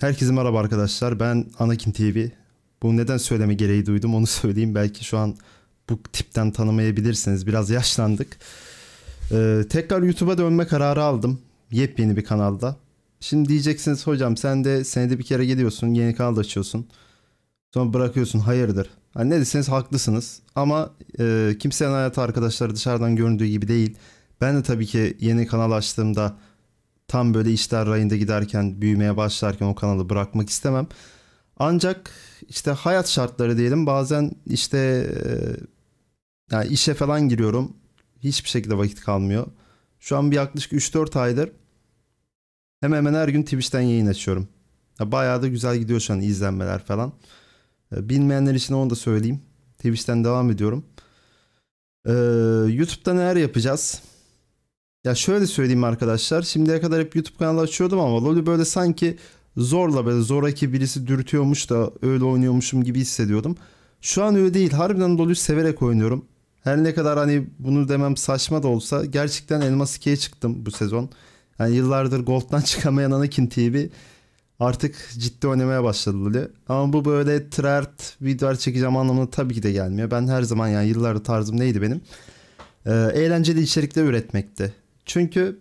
Herkese merhaba arkadaşlar. Ben Anakin TV. Bu neden söyleme gereği duydum onu söyleyeyim. Belki şu an bu tipten tanımayabilirsiniz. Biraz yaşlandık. Ee, tekrar YouTube'a dönme kararı aldım. Yepyeni bir kanalda. Şimdi diyeceksiniz hocam sen de senede bir kere geliyorsun. Yeni kanal açıyorsun. Sonra bırakıyorsun. Hayırdır? Hani ne deseniz haklısınız. Ama e, kimsenin hayatı arkadaşları dışarıdan göründüğü gibi değil. Ben de tabii ki yeni kanal açtığımda tam böyle işler rayında giderken, büyümeye başlarken o kanalı bırakmak istemem. Ancak işte hayat şartları diyelim bazen işte yani işe falan giriyorum. Hiçbir şekilde vakit kalmıyor. Şu an bir yaklaşık 3-4 aydır hemen hemen her gün Twitch'ten yayın açıyorum. bayağı da güzel gidiyor şu an izlenmeler falan. Bilmeyenler için onu da söyleyeyim. Twitch'ten devam ediyorum. Ee, YouTube'da neler yapacağız? Ya şöyle söyleyeyim arkadaşlar. Şimdiye kadar hep YouTube kanalı açıyordum ama LoL'ü böyle sanki zorla böyle zoraki birisi dürtüyormuş da öyle oynuyormuşum gibi hissediyordum. Şu an öyle değil. Harbiden LoL'ü severek oynuyorum. Her ne kadar hani bunu demem saçma da olsa gerçekten Elmas 2'ye çıktım bu sezon. Yani yıllardır Gold'dan çıkamayan Anakin TV artık ciddi oynamaya başladı LoL'ü. Ama bu böyle tryhard videolar çekeceğim anlamına tabii ki de gelmiyor. Ben her zaman yani yıllardır tarzım neydi benim? Ee, eğlenceli içerikler üretmekti. Çünkü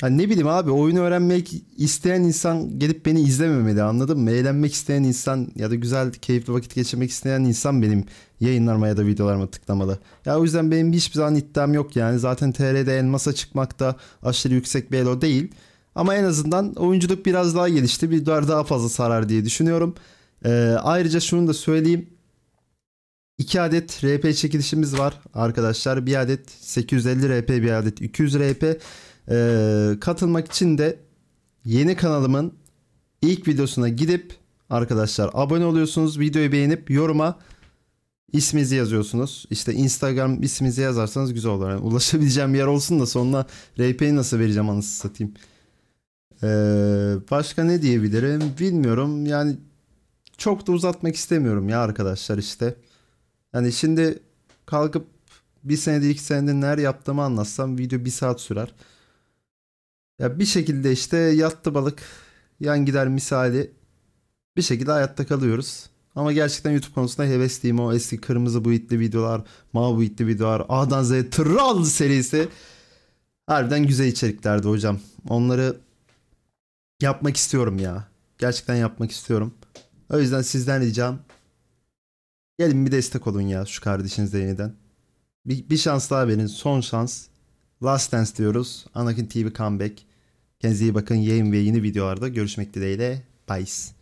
hani ne bileyim abi oyunu öğrenmek isteyen insan gelip beni izlememeli anladın mı? Eğlenmek isteyen insan ya da güzel keyifli vakit geçirmek isteyen insan benim yayınlarıma ya da videolarıma tıklamalı. Ya o yüzden benim hiçbir zaman iddiam yok yani. Zaten TR'de elmasa çıkmakta aşırı yüksek bir elo değil. Ama en azından oyunculuk biraz daha gelişti. Bir daha fazla sarar diye düşünüyorum. Ee, ayrıca şunu da söyleyeyim. 2 adet RP çekilişimiz var arkadaşlar. Bir adet 850 RP, bir adet 200 RP. Ee, katılmak için de yeni kanalımın ilk videosuna gidip arkadaşlar abone oluyorsunuz. Videoyu beğenip yoruma isminizi yazıyorsunuz. İşte Instagram isminizi yazarsanız güzel olur. Yani ulaşabileceğim bir yer olsun da sonra RP'yi nasıl vereceğim anasını satayım. Ee, başka ne diyebilirim bilmiyorum. Yani çok da uzatmak istemiyorum ya arkadaşlar işte. Yani şimdi kalkıp bir senede iki senede neler yaptığımı anlatsam video bir saat sürer. Ya bir şekilde işte yattı balık yan gider misali bir şekilde hayatta kalıyoruz. Ama gerçekten YouTube konusunda hevesliyim. O eski kırmızı buitli videolar, mavi buitli videolar, A'dan Z'ye troll serisi. Harbiden güzel içeriklerdi hocam. Onları yapmak istiyorum ya. Gerçekten yapmak istiyorum. O yüzden sizden ricam Gelin bir destek olun ya şu kardeşinize yeniden. Bir, bir şans daha verin. Son şans. Last Dance diyoruz. Anakin TV Comeback. Kendinize iyi bakın. Yayın ve yeni videolarda görüşmek dileğiyle. Bye.